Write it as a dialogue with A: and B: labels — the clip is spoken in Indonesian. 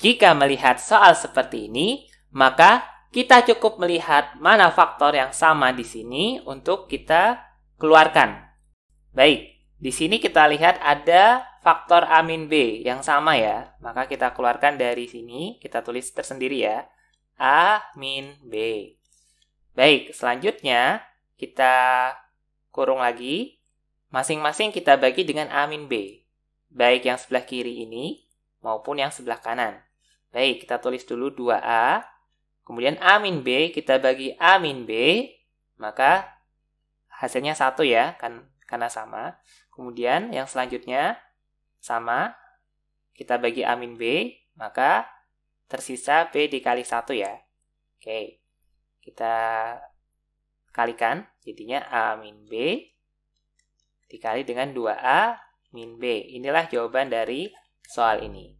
A: Jika melihat soal seperti ini, maka kita cukup melihat mana faktor yang sama di sini untuk kita keluarkan. Baik, di sini kita lihat ada faktor A min B yang sama ya. Maka kita keluarkan dari sini, kita tulis tersendiri ya. A min B. Baik, selanjutnya kita kurung lagi. Masing-masing kita bagi dengan A min B. Baik yang sebelah kiri ini maupun yang sebelah kanan. Baik, kita tulis dulu 2A. Kemudian A min B, kita bagi A min B. Maka hasilnya satu ya, kan karena sama. Kemudian yang selanjutnya sama. Kita bagi A min B, maka tersisa B dikali satu ya. Oke, kita kalikan. Jadinya A min B dikali dengan 2A min B. Inilah jawaban dari soal ini.